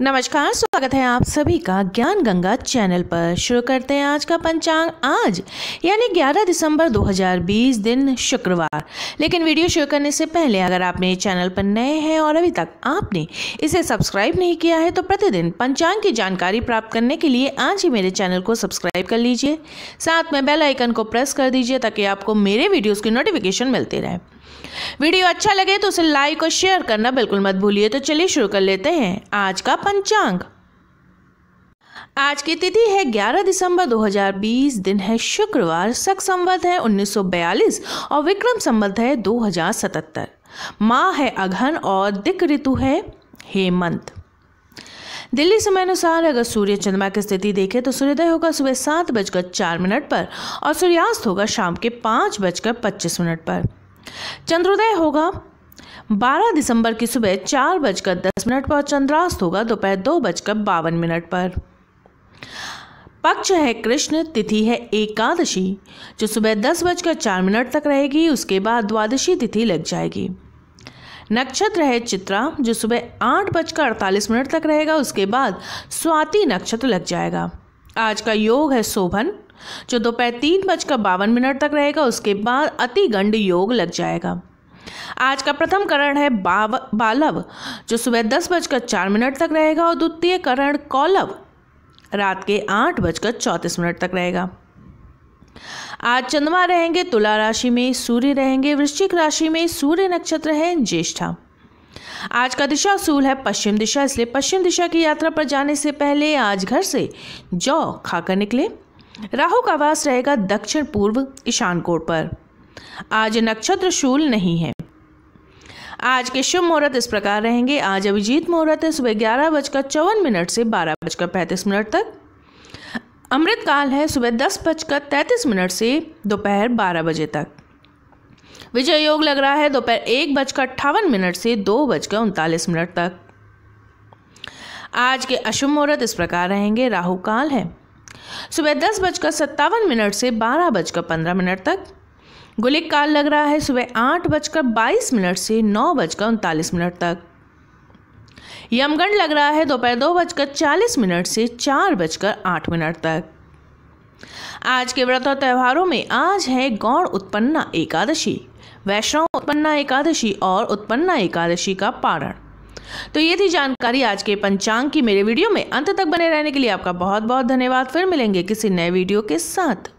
नमस्कार स्वागत है आप सभी का ज्ञान गंगा चैनल पर शुरू करते हैं आज का पंचांग आज यानी 11 दिसंबर 2020 दिन शुक्रवार लेकिन वीडियो शुरू करने से पहले अगर आप मेरे चैनल पर नए हैं और अभी तक आपने इसे सब्सक्राइब नहीं किया है तो प्रतिदिन पंचांग की जानकारी प्राप्त करने के लिए आज ही मेरे चैनल को सब्सक्राइब कर लीजिए साथ में बेलाइकन को प्रेस कर दीजिए ताकि आपको मेरे वीडियोज़ की नोटिफिकेशन मिलती रहे वीडियो अच्छा लगे तो उसे लाइक और शेयर करना बिल्कुल मत भूलिए तो चलिए शुरू कर लेते हैं आज का पंचांग आज की तिथि है 11 दिसंबर 2020 दिन है शुक्रवार सक संवत है 1942 और विक्रम संबद्ध है 2077 माह है अघन और दिक ऋतु है हेमंत दिल्ली समय अनुसार अगर सूर्य चंद्रमा की स्थिति देखें तो सूर्योदय होगा सुबह सात बजकर चार मिनट पर और सूर्यास्त होगा शाम के पाँच बजकर पच्चीस मिनट पर चंद्रोदय होगा 12 दिसंबर की सुबह चार बजकर दस मिनट पर चंद्रास्त होगा दोपहर दो बजकर बावन मिनट पर पक्ष है कृष्ण तिथि है एकादशी जो सुबह दस बजकर चार मिनट तक रहेगी उसके बाद द्वादशी तिथि लग जाएगी नक्षत्र है चित्रा जो सुबह आठ बजकर अड़तालीस मिनट तक रहेगा उसके बाद स्वाति नक्षत्र लग जाएगा आज का योग है शोभन जो दोपहर तीन बजकर बावन मिनट तक रहेगा उसके बाद अति गंड योग लग जाएगा आज का प्रथम करण है बाव बालव जो सुबह दस बजकर चार मिनट तक रहेगा और द्वितीय करण कौलव रात के आठ बजकर चौंतीस मिनट तक रहेगा आज चंद्रमा रहेंगे तुला राशि में सूर्य रहेंगे वृश्चिक राशि में सूर्य नक्षत्र है ज्येष्ठा आज का दिशा सूल है पश्चिम दिशा इसलिए पश्चिम दिशा की यात्रा पर जाने से पहले आज घर से जौ खाकर निकले राहु का वास रहेगा दक्षिण पूर्व ईशान कोण पर आज नक्षत्र शूल नहीं है आज के शुभ मुहूर्त इस प्रकार रहेंगे आज अभिजीत मुहूर्त है सुबह ग्यारह बजकर चौवन मिनट से बारह बजकर पैंतीस मिनट तक अमृत काल है सुबह दस बजकर तैंतीस मिनट से दोपहर बारह बजे तक विजय योग लग रहा है दोपहर एक बजकर अट्ठावन मिनट से दो बजकर उनतालीस मिनट तक आज के अशुभ मुहूर्त इस प्रकार रहेंगे राहु काल है सुबह दस बजकर सत्तावन मिनट से बारह बजकर पंद्रह मिनट तक गुलिक काल लग रहा है सुबह आठ बजकर बाईस मिनट से नौ बजकर उनतालीस मिनट तक यमगण लग रहा है दोपहर दो, दो बजकर चालीस मिनट से चार बजकर आठ मिनट तक आज के व्रत और त्योहारों में आज है गौण उत्पन्ना एकादशी वैष्णव उत्पन्ना एकादशी और उत्पन्ना एकादशी का पारण तो ये थी जानकारी आज के पंचांग की मेरे वीडियो में अंत तक बने रहने के लिए आपका बहुत बहुत धन्यवाद फिर मिलेंगे किसी नए वीडियो के साथ